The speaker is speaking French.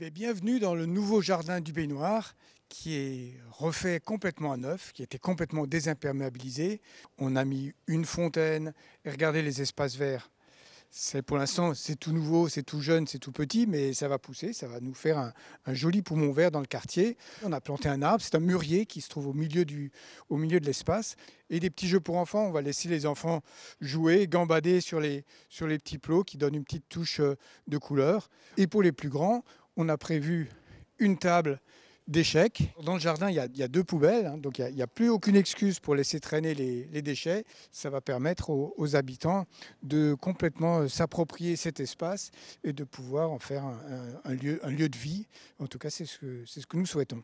Eh bienvenue dans le nouveau jardin du baignoire qui est refait complètement à neuf, qui était complètement désimperméabilisé. On a mis une fontaine et regardez les espaces verts. C'est pour l'instant, c'est tout nouveau, c'est tout jeune, c'est tout petit, mais ça va pousser, ça va nous faire un, un, joli poumon vert dans le quartier. On a planté un arbre, c'est un mûrier qui se trouve au milieu, du, au milieu de l'espace. Et des petits jeux pour enfants, on va laisser les enfants jouer, gambader sur les, sur les petits plots qui donnent une petite touche euh, de couleur. Et pour les plus grands, on a prévu une table d'échecs. Dans le jardin, il y a, deux poubelles, hein, donc il n'y a, plus aucune excuse pour laisser traîner les, déchets. Ça va permettre aux, habitants de complètement euh, s'approprier cet espace et de pouvoir en faire un, lieu, de vie. En tout cas, c'est ce que nous souhaitons.